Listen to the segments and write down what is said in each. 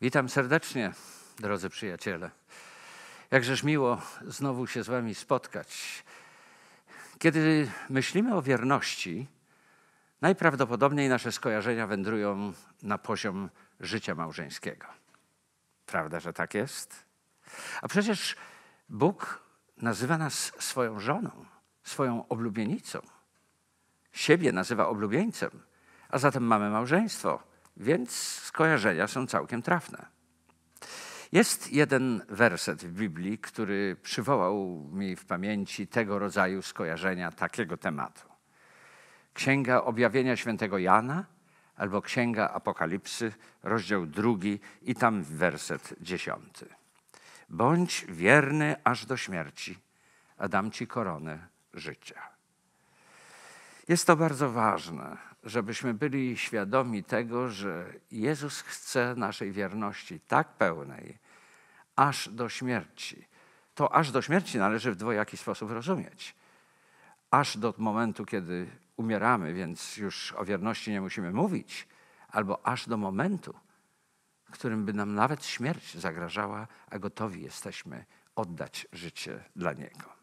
Witam serdecznie, drodzy przyjaciele. Jakżeż miło znowu się z Wami spotkać. Kiedy myślimy o wierności, najprawdopodobniej nasze skojarzenia wędrują na poziom życia małżeńskiego. Prawda, że tak jest? A przecież Bóg nazywa nas swoją żoną, swoją oblubienicą. Siebie nazywa oblubieńcem, a zatem mamy małżeństwo. Więc skojarzenia są całkiem trafne. Jest jeden werset w Biblii, który przywołał mi w pamięci tego rodzaju skojarzenia takiego tematu. Księga Objawienia Świętego Jana albo Księga Apokalipsy, rozdział drugi i tam werset dziesiąty. Bądź wierny aż do śmierci, a dam ci koronę życia. Jest to bardzo ważne, żebyśmy byli świadomi tego, że Jezus chce naszej wierności tak pełnej, aż do śmierci. To aż do śmierci należy w dwojaki sposób rozumieć. Aż do momentu, kiedy umieramy, więc już o wierności nie musimy mówić, albo aż do momentu, w którym by nam nawet śmierć zagrażała, a gotowi jesteśmy oddać życie dla Niego.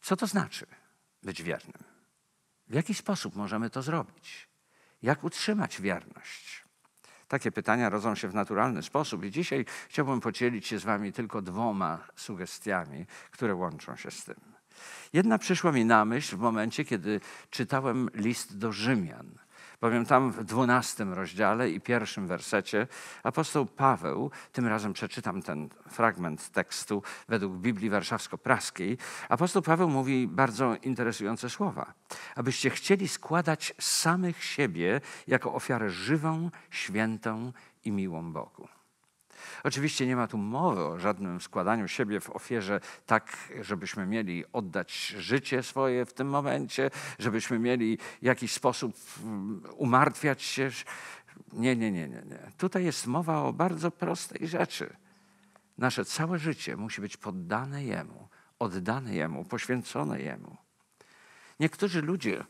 Co to znaczy być wiernym? W jaki sposób możemy to zrobić? Jak utrzymać wierność? Takie pytania rodzą się w naturalny sposób i dzisiaj chciałbym podzielić się z Wami tylko dwoma sugestiami, które łączą się z tym. Jedna przyszła mi na myśl w momencie, kiedy czytałem list do Rzymian. Bowiem tam w dwunastym rozdziale i pierwszym wersecie apostoł Paweł, tym razem przeczytam ten fragment tekstu według Biblii Warszawsko-Praskiej, apostoł Paweł mówi bardzo interesujące słowa. Abyście chcieli składać samych siebie jako ofiarę żywą, świętą i miłą Bogu. Oczywiście nie ma tu mowy o żadnym składaniu siebie w ofierze tak, żebyśmy mieli oddać życie swoje w tym momencie, żebyśmy mieli w jakiś sposób mm, umartwiać się. Nie, nie, nie, nie, nie. Tutaj jest mowa o bardzo prostej rzeczy. Nasze całe życie musi być poddane Jemu, oddane Jemu, poświęcone Jemu. Niektórzy ludzie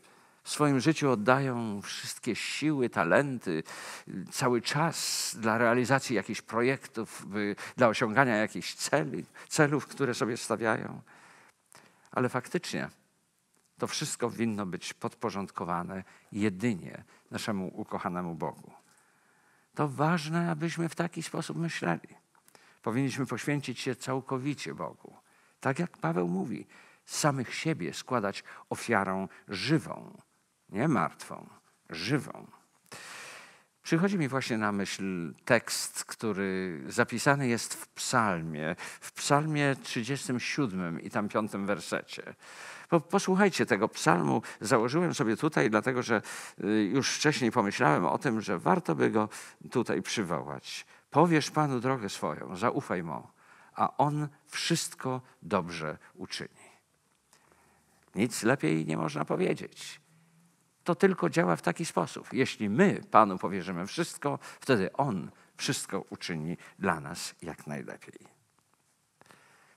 w swoim życiu oddają wszystkie siły, talenty, cały czas dla realizacji jakichś projektów, dla osiągania jakichś celi, celów, które sobie stawiają. Ale faktycznie to wszystko winno być podporządkowane jedynie naszemu ukochanemu Bogu. To ważne, abyśmy w taki sposób myśleli. Powinniśmy poświęcić się całkowicie Bogu. Tak jak Paweł mówi, samych siebie składać ofiarą żywą, nie martwą, żywą. Przychodzi mi właśnie na myśl tekst, który zapisany jest w psalmie, w psalmie 37 i tam piątym wersecie. Bo posłuchajcie tego psalmu, założyłem sobie tutaj, dlatego że y, już wcześniej pomyślałem o tym, że warto by go tutaj przywołać. Powiesz Panu drogę swoją, zaufaj Mu, a On wszystko dobrze uczyni. Nic lepiej nie można powiedzieć to tylko działa w taki sposób. Jeśli my Panu powierzymy wszystko, wtedy On wszystko uczyni dla nas jak najlepiej.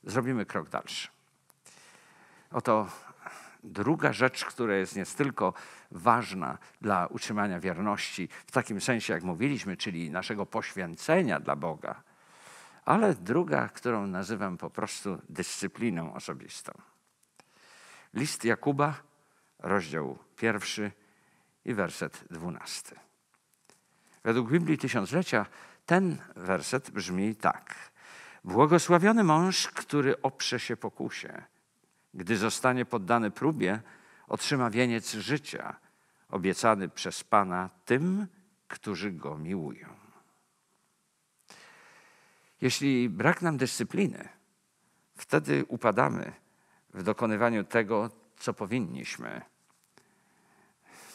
Zrobimy krok dalszy. Oto druga rzecz, która jest nie tylko ważna dla utrzymania wierności w takim sensie, jak mówiliśmy, czyli naszego poświęcenia dla Boga, ale druga, którą nazywam po prostu dyscypliną osobistą. List Jakuba, rozdział pierwszy, i werset dwunasty. Według Biblii Tysiąclecia ten werset brzmi tak. Błogosławiony mąż, który oprze się pokusie, gdy zostanie poddany próbie, otrzyma wieniec życia, obiecany przez Pana tym, którzy go miłują. Jeśli brak nam dyscypliny, wtedy upadamy w dokonywaniu tego, co powinniśmy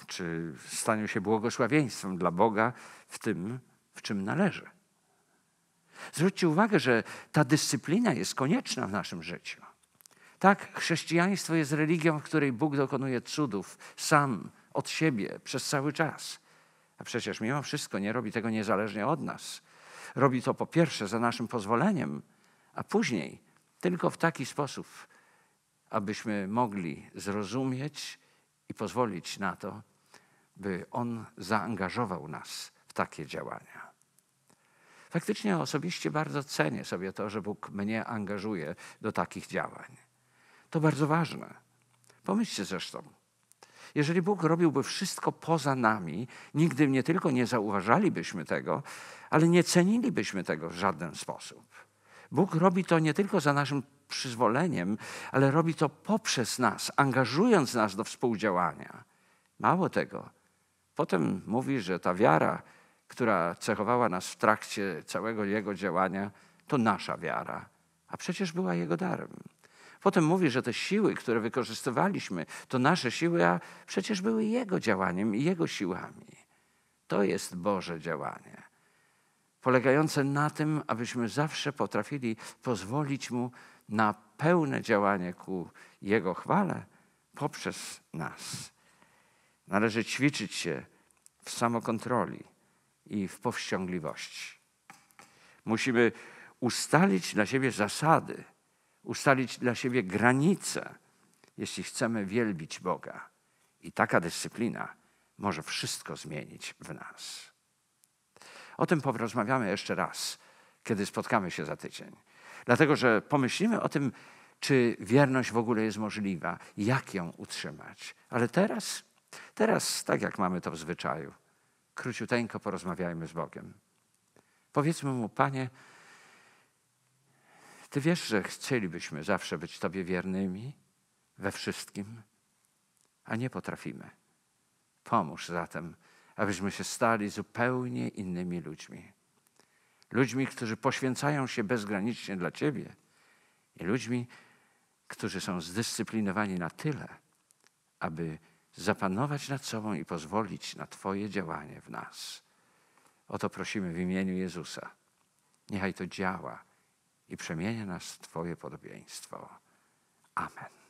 czy stanie się błogosławieństwem dla Boga w tym, w czym należy. Zwróćcie uwagę, że ta dyscyplina jest konieczna w naszym życiu. Tak, chrześcijaństwo jest religią, w której Bóg dokonuje cudów sam, od siebie, przez cały czas. A przecież mimo wszystko nie robi tego niezależnie od nas. Robi to po pierwsze za naszym pozwoleniem, a później tylko w taki sposób, abyśmy mogli zrozumieć i pozwolić na to, by On zaangażował nas w takie działania. Faktycznie osobiście bardzo cenię sobie to, że Bóg mnie angażuje do takich działań. To bardzo ważne. Pomyślcie zresztą, jeżeli Bóg robiłby wszystko poza nami, nigdy nie tylko nie zauważalibyśmy tego, ale nie cenilibyśmy tego w żaden sposób. Bóg robi to nie tylko za naszym przyzwoleniem, ale robi to poprzez nas, angażując nas do współdziałania. Mało tego, Potem mówi, że ta wiara, która cechowała nas w trakcie całego jego działania, to nasza wiara, a przecież była jego darem. Potem mówi, że te siły, które wykorzystywaliśmy, to nasze siły, a przecież były jego działaniem i jego siłami. To jest Boże działanie, polegające na tym, abyśmy zawsze potrafili pozwolić mu na pełne działanie ku jego chwale poprzez nas. Należy ćwiczyć się w samokontroli i w powściągliwości. Musimy ustalić dla siebie zasady, ustalić dla siebie granice, jeśli chcemy wielbić Boga. I taka dyscyplina może wszystko zmienić w nas. O tym porozmawiamy jeszcze raz, kiedy spotkamy się za tydzień. Dlatego, że pomyślimy o tym, czy wierność w ogóle jest możliwa, jak ją utrzymać. Ale teraz Teraz, tak jak mamy to w zwyczaju, króciuteńko porozmawiajmy z Bogiem. Powiedzmy mu, Panie, Ty wiesz, że chcielibyśmy zawsze być Tobie wiernymi we wszystkim, a nie potrafimy. Pomóż zatem, abyśmy się stali zupełnie innymi ludźmi. Ludźmi, którzy poświęcają się bezgranicznie dla Ciebie i ludźmi, którzy są zdyscyplinowani na tyle, aby zapanować nad sobą i pozwolić na Twoje działanie w nas. O to prosimy w imieniu Jezusa. Niechaj to działa i przemienia nas w Twoje podobieństwo. Amen.